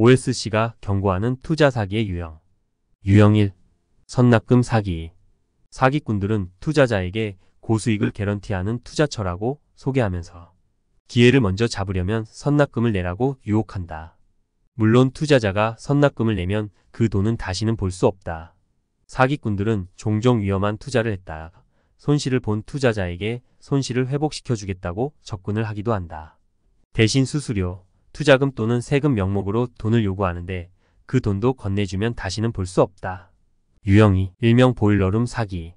OSC가 경고하는 투자 사기의 유형. 유형 1. 선납금 사기. 사기꾼들은 투자자에게 고수익을 개런티하는 투자처라고 소개하면서 기회를 먼저 잡으려면 선납금을 내라고 유혹한다. 물론 투자자가 선납금을 내면 그 돈은 다시는 볼 수 없다. 사기꾼들은 종종 위험한 투자를 했다. 손실을 본 투자자에게 손실을 회복시켜주겠다고 접근을 하기도 한다. 대신 수수료, 투자금 또는 세금 명목으로 돈을 요구하는데 그 돈도 건네주면 다시는 볼 수 없다. 유영이 일명 보일러룸 사기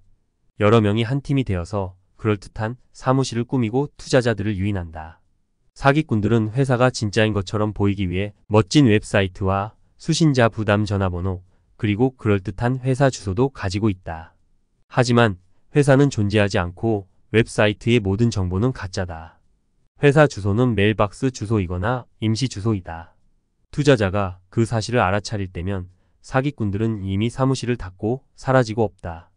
여러 명이 한 팀이 되어서 그럴듯한 사무실을 꾸미고 투자자들을 유인한다. 사기꾼들은 회사가 진짜인 것처럼 보이기 위해 멋진 웹사이트와 수신자 부담 전화번호 그리고 그럴듯한 회사 주소도 가지고 있다. 하지만 회사는 존재하지 않고 웹사이트의 모든 정보는 가짜다. 회사 주소는 메일박스 주소이거나 임시 주소이다. 투자자가 그 사실을 알아차릴 때면 사기꾼들은 이미 사무실을 닫고 사라지고 없다.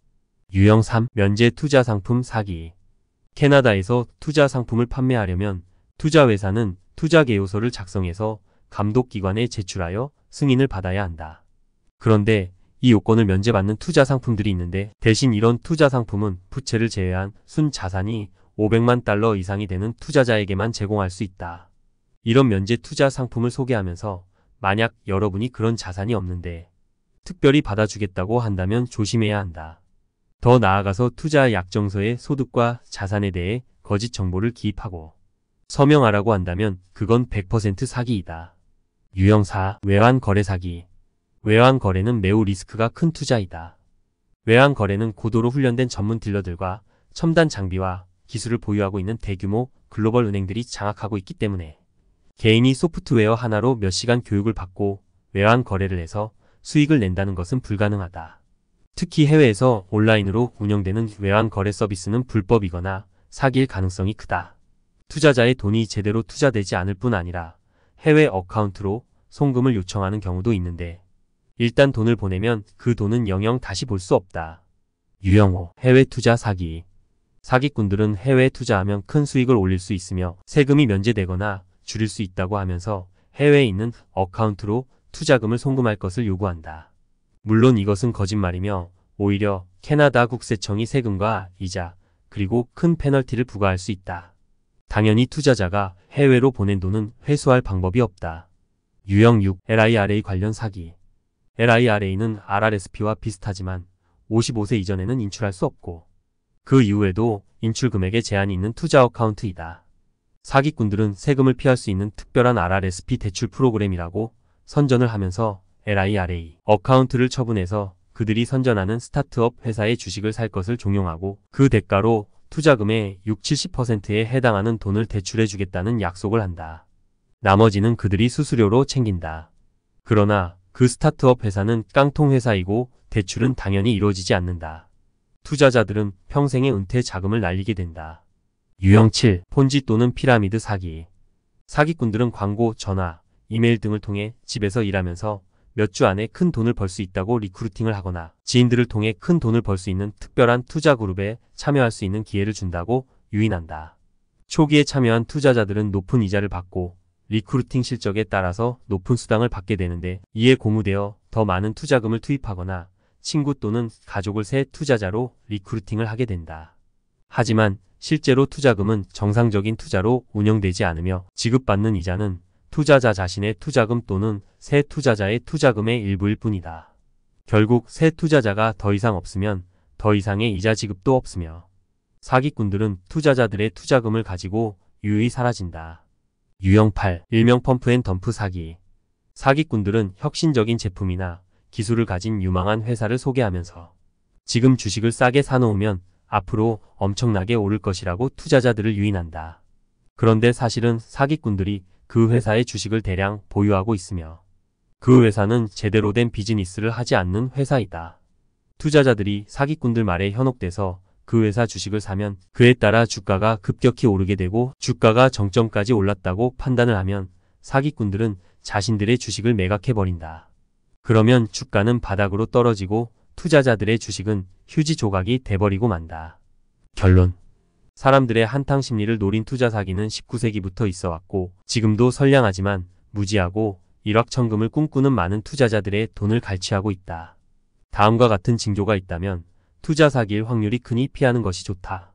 유형 3. 면제 투자 상품 사기 캐나다에서 투자 상품을 판매하려면 투자회사는 투자개요서를 작성해서 감독기관에 제출하여 승인을 받아야 한다. 그런데 이 요건을 면제받는 투자 상품들이 있는데 대신 이런 투자 상품은 부채를 제외한 순 자산이 500만 달러 이상이 되는 투자자에게만 제공할 수 있다. 이런 면제 투자 상품을 소개하면서 만약 여러분이 그런 자산이 없는데 특별히 받아주겠다고 한다면 조심해야 한다. 더 나아가서 투자 약정서의 소득과 자산에 대해 거짓 정보를 기입하고 서명하라고 한다면 그건 100% 사기이다. 유형사 외환 거래 사기 외환 거래는 매우 리스크가 큰 투자이다. 외환 거래는 고도로 훈련된 전문 딜러들과 첨단 장비와 기술을 보유하고 있는 대규모 글로벌 은행들이 장악하고 있기 때문에 개인이 소프트웨어 하나로 몇 시간 교육을 받고 외환 거래를 해서 수익을 낸다는 것은 불가능하다. 특히 해외에서 온라인으로 운영되는 외환 거래 서비스는 불법이거나 사기일 가능성이 크다. 투자자의 돈이 제대로 투자되지 않을 뿐 아니라 해외 어카운트로 송금을 요청하는 경우도 있는데 일단 돈을 보내면 그 돈은 영영 다시 볼 수 없다. 유영호 해외 투자 사기 사기꾼들은 해외에 투자하면 큰 수익을 올릴 수 있으며 세금이 면제되거나 줄일 수 있다고 하면서 해외에 있는 어카운트로 투자금을 송금할 것을 요구한다. 물론 이것은 거짓말이며 오히려 캐나다 국세청이 세금과 이자 그리고 큰 페널티를 부과할 수 있다. 당연히 투자자가 해외로 보낸 돈은 회수할 방법이 없다. 유형 6 LIRA 관련 사기 LIRA는 RRSP와 비슷하지만 55세 이전에는 인출할 수 없고 그 이후에도 인출금액에 제한이 있는 투자 어카운트이다. 사기꾼들은 세금을 피할 수 있는 특별한 RRSP 대출 프로그램이라고 선전을 하면서 LIRA 어카운트를 처분해서 그들이 선전하는 스타트업 회사의 주식을 살 것을 종용하고 그 대가로 투자금의 6-70%에 해당하는 돈을 대출해주겠다는 약속을 한다. 나머지는 그들이 수수료로 챙긴다. 그러나 그 스타트업 회사는 깡통회사이고 대출은 당연히 이루어지지 않는다. 투자자들은 평생의 은퇴 자금을 날리게 된다. 유형 7. 폰지 또는 피라미드 사기. 사기꾼들은 광고, 전화, 이메일 등을 통해 집에서 일하면서 몇 주 안에 큰 돈을 벌 수 있다고 리크루팅을 하거나 지인들을 통해 큰 돈을 벌 수 있는 특별한 투자 그룹에 참여할 수 있는 기회를 준다고 유인한다. 초기에 참여한 투자자들은 높은 이자를 받고 리크루팅 실적에 따라서 높은 수당을 받게 되는데 이에 고무되어 더 많은 투자금을 투입하거나 친구 또는 가족을 새 투자자로 리크루팅을 하게 된다. 하지만 실제로 투자금은 정상적인 투자로 운영되지 않으며 지급받는 이자는 투자자 자신의 투자금 또는 새 투자자의 투자금의 일부일 뿐이다. 결국 새 투자자가 더 이상 없으면 더 이상의 이자 지급도 없으며 사기꾼들은 투자자들의 투자금을 가지고 유유히 사라진다. 유형 8. 일명 펌프 앤 덤프 사기 사기꾼들은 혁신적인 제품이나 기술을 가진 유망한 회사를 소개하면서 지금 주식을 싸게 사놓으면 앞으로 엄청나게 오를 것이라고 투자자들을 유인한다. 그런데 사실은 사기꾼들이 그 회사의 주식을 대량 보유하고 있으며 그 회사는 제대로 된 비즈니스를 하지 않는 회사이다. 투자자들이 사기꾼들 말에 현혹돼서 그 회사 주식을 사면 그에 따라 주가가 급격히 오르게 되고 주가가 정점까지 올랐다고 판단을 하면 사기꾼들은 자신들의 주식을 매각해버린다. 그러면 주가는 바닥으로 떨어지고 투자자들의 주식은 휴지 조각이 돼버리고 만다. 결론 사람들의 한탕 심리를 노린 투자 사기는 19세기부터 있어 왔고 지금도 선량하지만 무지하고 일확천금을 꿈꾸는 많은 투자자들의 돈을 갈취하고 있다. 다음과 같은 징조가 있다면 투자 사기일 확률이 크니 피하는 것이 좋다.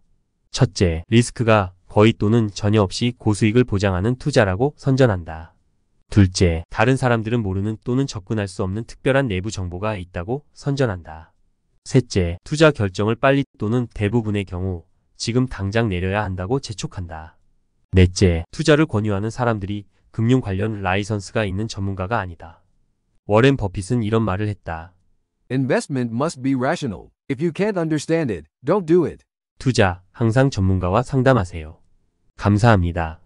첫째, 리스크가 거의 또는 전혀 없이 고수익을 보장하는 투자라고 선전한다. 둘째, 다른 사람들은 모르는 또는 접근할 수 없는 특별한 내부 정보가 있다고 선전한다. 셋째, 투자 결정을 빨리 또는 대부분의 경우 지금 당장 내려야 한다고 재촉한다. 넷째, 투자를 권유하는 사람들이 금융 관련 라이선스가 있는 전문가가 아니다. 워렌 버핏은 이런 말을 했다. Investment must be rational. If you can't understand it, don't do it. 투자, 항상 전문가와 상담하세요. 감사합니다.